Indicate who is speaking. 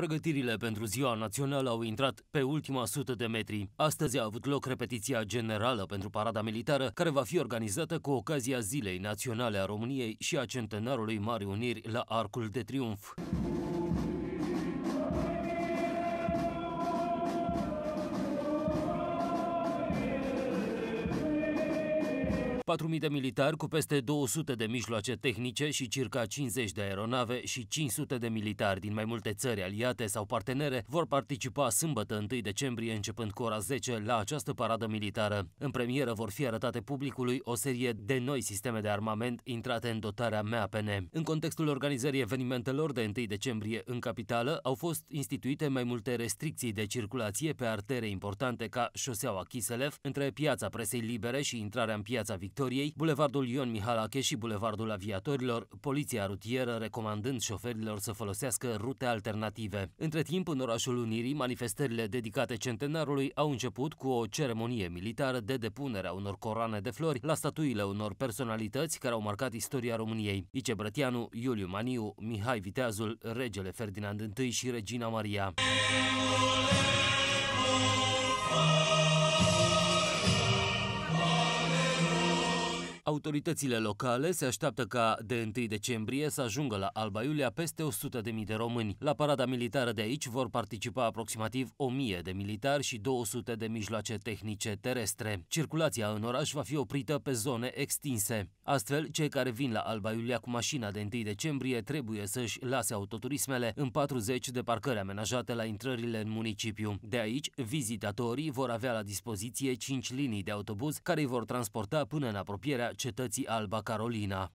Speaker 1: Pregătirile pentru ziua națională au intrat pe ultima sută de metri. Astăzi a avut loc repetiția generală pentru parada militară, care va fi organizată cu ocazia Zilei Naționale a României și a centenarului Mari Uniri la Arcul de Triunf. 4.000 de militari cu peste 200 de mijloace tehnice și circa 50 de aeronave și 500 de militari din mai multe țări aliate sau partenere vor participa sâmbătă 1 decembrie, începând cu ora 10, la această paradă militară. În premieră vor fi arătate publicului o serie de noi sisteme de armament intrate în dotarea MAPN. În contextul organizării evenimentelor de 1 decembrie în capitală au fost instituite mai multe restricții de circulație pe artere importante ca șoseaua Chiselev, între piața presei libere și intrarea în piața Victoria, Victoriei, Bulevardul Ion Mihalache și Bulevardul Aviatorilor, poliția rutieră recomandând șoferilor să folosească rute alternative. Între timp, în orașul Unirii, manifestările dedicate centenarului au început cu o ceremonie militară de depunere a unor coroane de flori la statuile unor personalități care au marcat istoria României. Ice Brătianu, Iuliu Maniu, Mihai Viteazul, regele Ferdinand I și Regina Maria. Autoritățile locale se așteaptă ca de 1 decembrie să ajungă la Alba Iulia peste 100.000 de români. La parada militară de aici vor participa aproximativ 1.000 de militari și 200 de mijloace tehnice terestre. Circulația în oraș va fi oprită pe zone extinse. Astfel, cei care vin la Alba Iulia cu mașina de 1 decembrie trebuie să-și lase autoturismele în 40 de parcări amenajate la intrările în municipiu. De aici, vizitatorii vor avea la dispoziție 5 linii de autobuz care îi vor transporta până în apropierea cetății Alba Carolina.